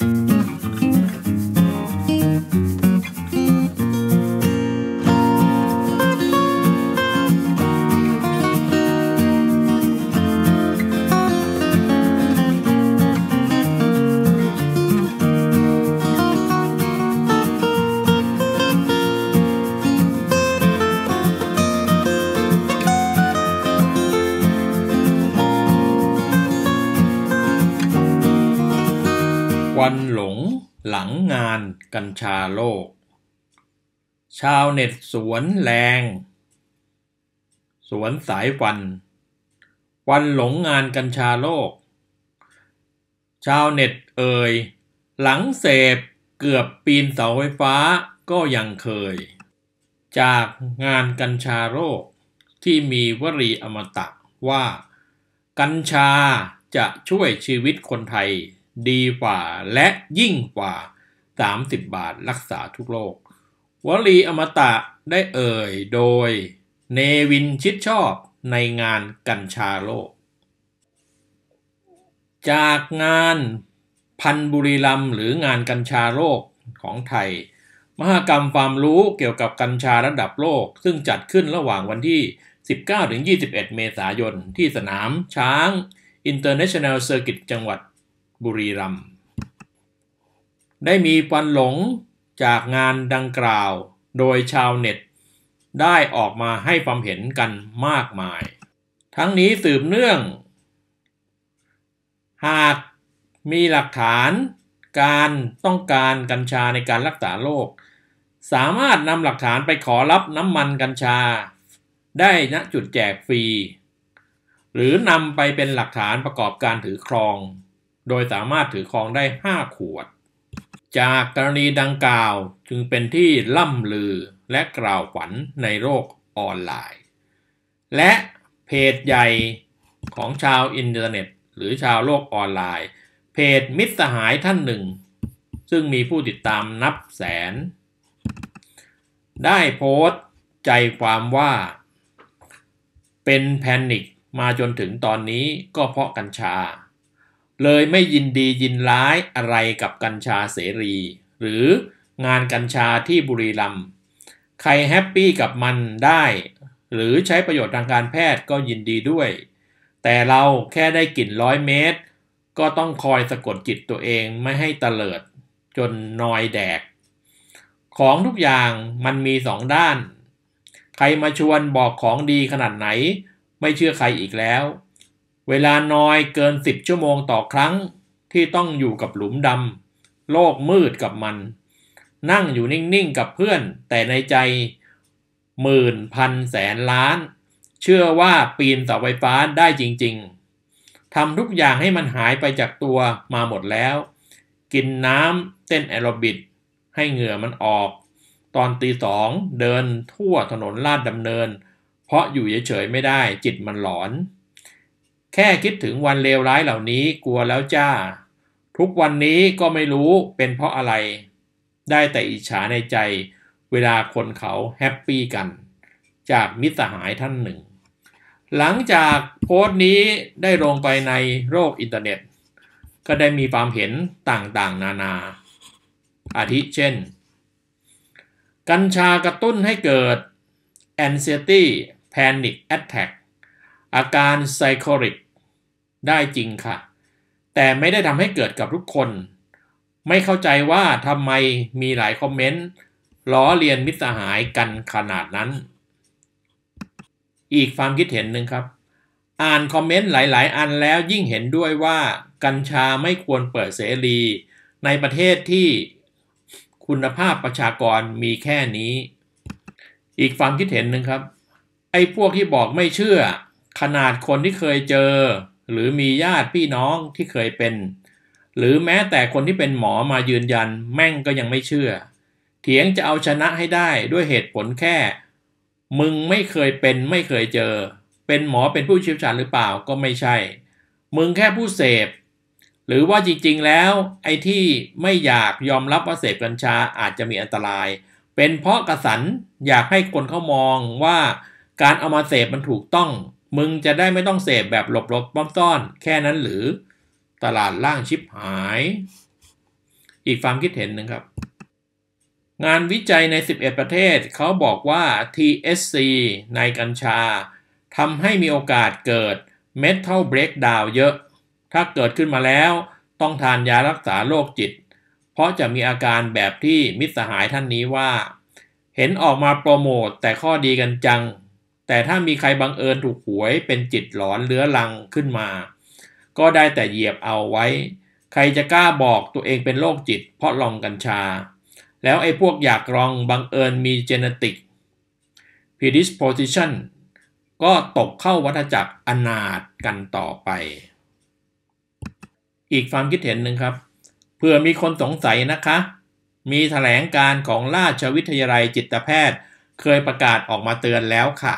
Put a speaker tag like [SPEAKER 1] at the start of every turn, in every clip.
[SPEAKER 1] Thank you. กัญชาโลก ชาวเน็ตสวนแรง สวนสายวัน วันหลงงานกัญชาโลก ชาวเน็ตเอ่ย หลังเสพเกือบปีนเสาไฟฟ้าก็ยังเคย จากงานกัญชาโลกที่มีวรีอมตะว่า กัญชาจะช่วยชีวิตคนไทยดีกว่าและยิ่งกว่า30 บาทรักษาทุกโรควลีอมตะได้เอ่ยโดยเนวินชิดชอบในงานกัญชาโลก จากงานพันบุรีลำหรืองานกัญชา โลก ของไทย มหกรรมความรู้เกี่ยวกับ กัญชาระดับโลก ซึ่งจัดขึ้นระหว่างวันที่ 19-21 เมษายน ที่สนามช้าง International Circuit จังหวัดบุรีรัมย์ได้มีปันหลงจากงานดังกล่าวโดยชาวเน็ต ได้ออกมาให้ความเห็นกันมากมาย ทั้งนี้สืบเนื่อง หากมีหลักฐานการต้องการกัญชาในการรักษาโรคสามารถนำหลักฐานไปขอรับน้ำมันกัญชา ได้ณจุดแจกฟรี หรือนำไปเป็นหลักฐานประกอบการถือครอง โดยสามารถถือครองได้ 5 ขวดจากกรณีดังกล่าวจึงเป็นที่ล่ำลือและกล่าวขวัญในโลกออนไลน์ และเพจใหญ่ของชาวอินเทอร์เน็ตหรือชาวโลกออนไลน์ เพจมิตรสหายท่านหนึ่งซึ่งมีผู้ติดตามนับแสน ได้โพสต์ใจความว่าเป็นแพนิคมาจนถึงตอนนี้ก็เพราะกัญชาเลยไม่ยินดียินร้ายอะไรกับกัญชาเสรี หรืองานกัญชาที่บุรีรัมย์ใครแฮปปี้กับมันได้ หรือใช้ประโยชน์ทางการแพทย์ก็ยินดีด้วย แต่เราแค่ได้กลิ่นร้อยเมตร ก็ต้องคอยสะกดจิตตัวเองไม่ให้เตลิด จนนอยแดก ของทุกอย่างมันมีสองด้าน ใครมาชวนบอกของดีขนาดไหน ไม่เชื่อใครอีกแล้วเวลานอยเกินสิบชั่วโมงต่อครั้งที่ต้องอยู่กับหลุมดำโลกมืดกับมัน นั่งอยู่นิ่งๆกับเพื่อน แต่ในใจหมื่นพันแสนล้าน เชื่อว่าปีนเสาไฟฟ้าได้จริงๆทำทุกอย่างให้มันหายไปจากตัวมาหมดแล้ว กินน้ำเต้นแอโรบิกให้เหงื่อมันออก ตอนตีสองเดินทั่วถนนลาดดำเนิน เพราะอยู่เฉยๆไม่ได้จิตมันหลอนแค่คิดถึงวันเลวร้ายเหล่านี้กลัวแล้วจ้า ทุกวันนี้ก็ไม่รู้เป็นเพราะอะไร ได้แต่อิจฉาในใจเวลาคนเขาแฮปปี้กัน จากมิตรหายท่านหนึ่ง หลังจากโพสต์นี้ได้ลงไปในโลกอินเทอร์เน็ต ก็ได้มีความเห็นต่างๆนานา อาทิเช่น กัญชากระตุ้นให้เกิด anxiety panic attack อาการไซโคริกได้จริงค่ะ แต่ไม่ได้ทำให้เกิดกับทุกคน ไม่เข้าใจว่าทำไมมีหลายคอมเมนต์ล้อเลียนมิตรหายกันขนาดนั้น อีกความคิดเห็นหนึ่งครับ อ่านคอมเมนต์หลายๆ อันแล้วยิ่งเห็นด้วยว่ากัญชาไม่ควรเปิดเสรี ในประเทศที่คุณภาพประชากรมีแค่นี้ อีกความคิดเห็นหนึ่งครับไอ้พวกที่บอกไม่เชื่อขนาดคนที่เคยเจอ หรือมีญาติพี่น้องที่เคยเป็น หรือแม้แต่คนที่เป็นหมอมายืนยันแม่งก็ยังไม่เชื่อเถียงจะเอาชนะให้ได้ด้วยเหตุผลแค่ มึงไม่เคยเป็นไม่เคยเจอ เป็นหมอเป็นผู้เชี่ยวชาญหรือเปล่าก็ไม่ใช่ มึงแค่ผู้เสพหรือว่าจริง ๆ แล้ว ไอ้ที่ไม่อยากยอมรับว่าเสพกัญชาอาจจะมีอันตรายเป็นเพราะกระสันอยากให้คนเขามองว่าการเอามาเสพมันถูกต้องมึงจะได้ไม่ต้องเสพแบบหลบหลบซ่อนแค่นั้นหรือตลาดล่างชิบหาย อีกความคิดเห็นหนึ่งครับ งานวิจัยใน 11 ประเทศเขาบอกว่า TSC ในกัญชาทำให้มีโอกาสเกิด Metal Breakdown เยอะ ถ้าเกิดขึ้นมาแล้วต้องทานยารักษาโรคจิต เพราะจะมีอาการแบบที่มิตรสหายท่านนี้ว่า เห็นออกมาโปรโมตแต่ข้อดีกันจังแต่ถ้ามีใครบังเอิญถูกหวยเป็นจิตหลอนเลื้อรังขึ้นมา ก็ได้แต่เหยียบเอาไว้ ใครจะกล้าบอกตัวเองเป็นโรคจิตเพราะลองกัญชา แล้วไอ้พวกอยากลองบังเอิญมีเจเนติก predisposition ก็ตกเข้าวัฏจักรอนาถกันต่อไป อีกความคิดเห็นหนึ่งครับ เพื่อมีคนสงสัยนะคะ มีถแถลงการของราชวิทยาลัยจิตแพทย์ เคยประกาศออกมาเตือนแล้วค่ะ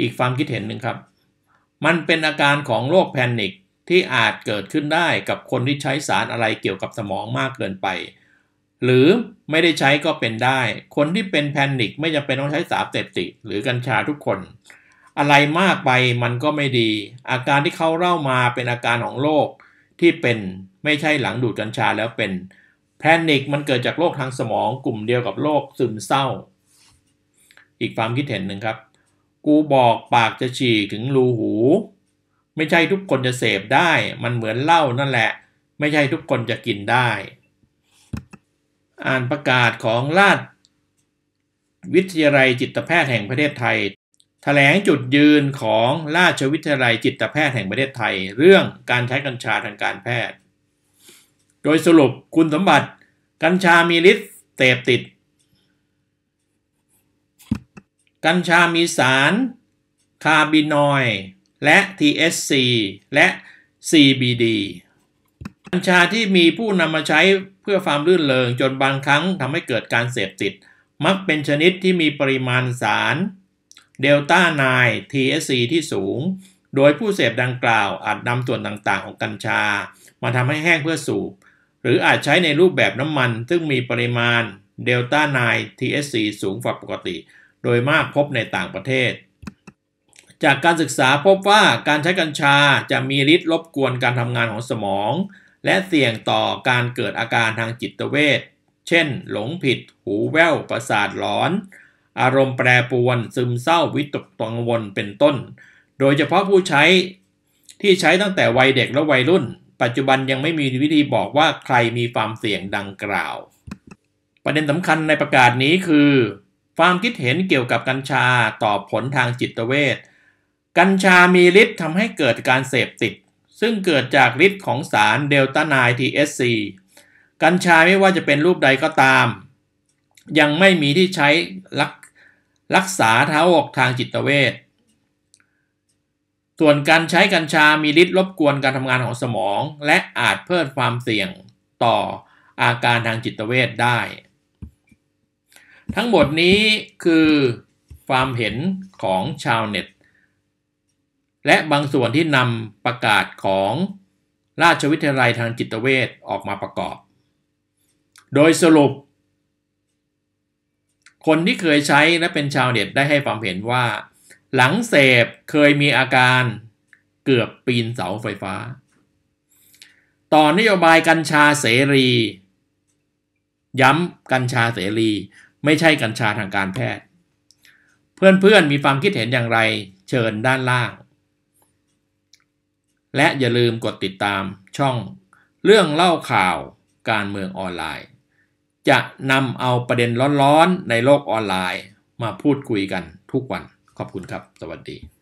[SPEAKER 1] อีกความคิดเห็นหนึ่งครับ มันเป็นอาการของโรคแพนิคที่อาจเกิดขึ้นได้กับคนที่ใช้สารอะไรเกี่ยวกับสมองมากเกินไป หรือไม่ได้ใช้ก็เป็นได้ คนที่เป็นแพนิคไม่จำเป็นต้องใช้สารเสพติดหรือกัญชาทุกคน อะไรมากไปมันก็ไม่ดี อาการที่เขาเล่ามาเป็นอาการของโรคที่เป็นไม่ใช่หลังดูดกัญชาแล้วเป็น แพนิคมันเกิดจากโรคทางสมอง กลุ่มเดียวกับโรคซึมเศร้า อีกความคิดเห็นหนึ่งครับกูบอกปากจะฉี่ถึงรูหู ไม่ใช่ทุกคนจะเสพได้ มันเหมือนเหล้านั่นแหละไม่ใช่ทุกคนจะกินได้ อ่านประกาศของราชวิทยาลัยจิตแพทย์แห่งประเทศไทยถแถลงจุดยืนของราชวิทยาลัยจิตแพทย์แห่งประเทศไทยเรื่องการใช้กัญชาทางการแพทย์ โดยสรุปคุณสมบัติ กัญชามีฤทธิ์เสพติดกัญชามีสาร คาร์บินอยด์และ t h c และ CBD กัญชาที่มีผู้นำมาใช้เพื่อความรื่นเริงจนบางครั้งทำให้เกิดการเสพติด มักเป็นชนิดที่มีปริมาณสารเดลต้านาย t h c ที่สูง โดยผู้เสพดังกล่าวอาจนำส่วนต่างๆ ของกัญชา มาทำให้แห้งเพื่อสูบ หรืออาจใช้ในรูปแบบน้ำมัน ซึ่งมีปริมาณเดลต้านาย t h c สูงกว่าปกติโดยมากพบในต่างประเทศ จากการศึกษาพบว่าการใช้กัญชาจะมีฤทธิ์รบกวนการทำงานของสมอง และเสี่ยงต่อการเกิดอาการทางจิตเวชเช่นหลงผิด หูแว่วประสาทหลอน อารมณ์แปรปรวน ซึมเศร้าวิตกกังวลเป็นต้น โดยเฉพาะผู้ใช้ที่ใช้ตั้งแต่วัยเด็กและวัยรุ่น ปัจจุบันยังไม่มีวิธีบอกว่าใครมีความเสี่ยงดังกล่าว ประเด็นสำคัญในประกาศนี้คือความคิดเห็นเกี่ยวกับกัญชาต่อผลทางจิตเวชกัญชามีฤทธิ์ทำให้เกิดการเสพติด ซึ่งเกิดจากฤทธิ์ของสารเดลต้านายทีเอสซีกัญชาไม่ว่าจะเป็นรูปใดก็ตาม ยังไม่มีที่ใช้รักรักษาท้าอกทางจิตเวชส่วนการใช้กัญชามีฤทธิ์รบกวนการทำงานของสมองและอาจเพิ่มความเสี่ยงต่ออาการทางจิตเวชได้ทั้งหมดนี้คือความเห็นของชาวเน็ต และบางส่วนที่นำประกาศของราชวิทยาลัยทางจิตเวชออกมาประกอบ โดยสรุป คนที่เคยใช้และเป็นชาวเน็ตได้ให้ความเห็นว่า หลังเสพเคยมีอาการเกือบปีนเสาไฟฟ้า ต่อนโยบายกัญชาเสรี ย้ำกัญชาเสรีไม่ใช่กัญชาทางการแพทย์ เพื่อนๆ มีความคิดเห็นอย่างไรเชิญด้านล่าง และอย่าลืมกดติดตามช่องเรื่องเล่าข่าวการเมืองออนไลน์ จะนำเอาประเด็นร้อนๆในโลกออนไลน์มาพูดคุยกันทุกวัน ขอบคุณครับสวัสดี